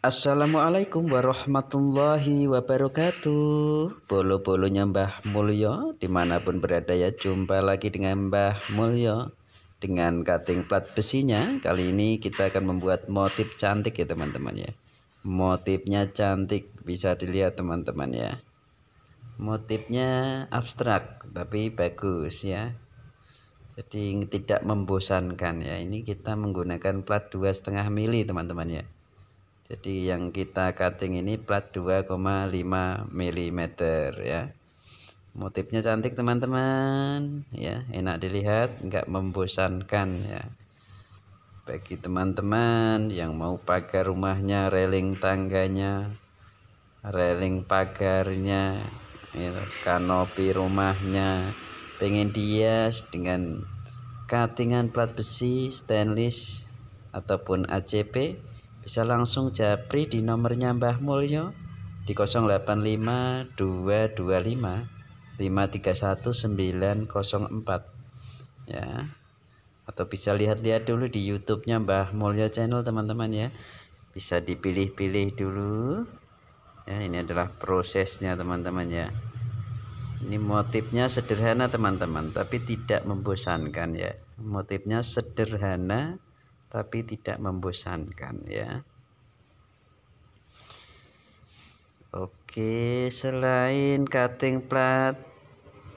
Assalamualaikum warahmatullahi wabarakatuh Bolo-bolonya Mbah Mulyo Dimanapun berada ya Jumpa lagi dengan Mbah Mulyo Dengan cutting plat besinya Kali ini kita akan membuat motif cantik ya teman-teman ya Motifnya cantik Bisa dilihat teman-teman ya Motifnya abstrak Tapi bagus ya Jadi tidak membosankan ya Ini kita menggunakan plat 2,5 mili teman-teman ya jadi yang kita cutting ini plat 2,5 mm ya motifnya cantik teman-teman ya enak dilihat enggak membosankan ya bagi teman-teman yang mau pagar rumahnya railing tangganya railing pagarnya ya, kanopi rumahnya pengen dias dengan cuttingan plat besi stainless ataupun ACP bisa langsung japri di nomornya Mbah Mulyo di 085225531904 ya atau bisa lihat-lihat dulu di YouTube-nya Mbah Mulyo channel teman-teman ya bisa dipilih-pilih dulu ya ini adalah prosesnya teman-teman ya ini motifnya sederhana teman-teman tapi tidak membosankan ya motifnya sederhana tapi tidak membosankan ya Oke selain cutting plat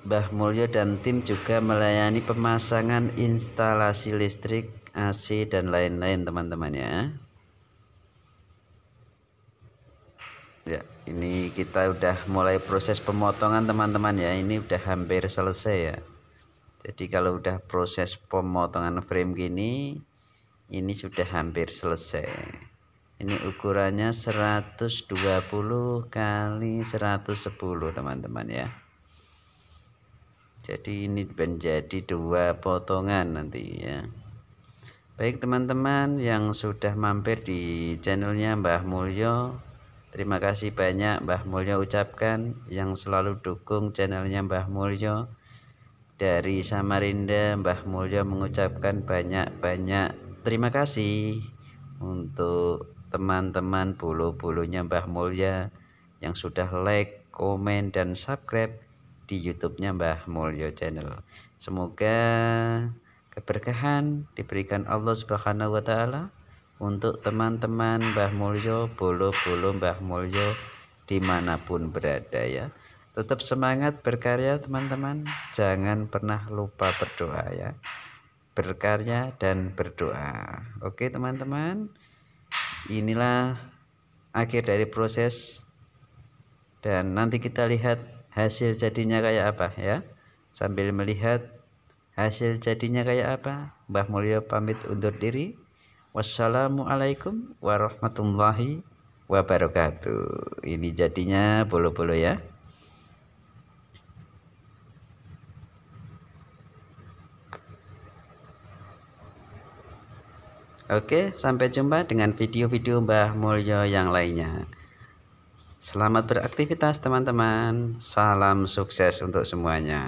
Mbah Mulyo dan tim juga melayani pemasangan instalasi listrik AC dan lain-lain teman-teman ya ya ini kita udah mulai proses pemotongan teman-teman ya ini udah hampir selesai ya jadi kalau udah proses pemotongan frame gini ini sudah hampir selesai ini ukurannya 120 kali 110 teman-teman ya jadi ini menjadi dua potongan nanti ya baik teman-teman yang sudah mampir di channelnya Mbah Mulyo terima kasih banyak Mbah Mulyo ucapkan yang selalu dukung channelnya Mbah Mulyo dari Samarinda Mbah Mulyo mengucapkan banyak-banyak terima kasih untuk teman-teman bulu-bulunya Mbah Mulya yang sudah like, komen, dan subscribe di YouTube-nya Mbah Mulya Channel. Semoga keberkahan diberikan Allah Subhanahu wa taala untuk teman-teman Mbah Mulyo, bulu-bulu Mbah Mulyo dimanapun berada ya. Tetap semangat berkarya teman-teman. Jangan pernah lupa berdoa ya berkarya dan berdoa. Oke, teman-teman. Inilah akhir dari proses dan nanti kita lihat hasil jadinya kayak apa ya. Sambil melihat hasil jadinya kayak apa, Mbah Mulyo pamit undur diri. Wassalamualaikum warahmatullahi wabarakatuh. Ini jadinya bolo-bolo ya. Oke, sampai jumpa dengan video-video Mbah Mulyo yang lainnya. Selamat beraktivitas teman-teman. Salam sukses untuk semuanya.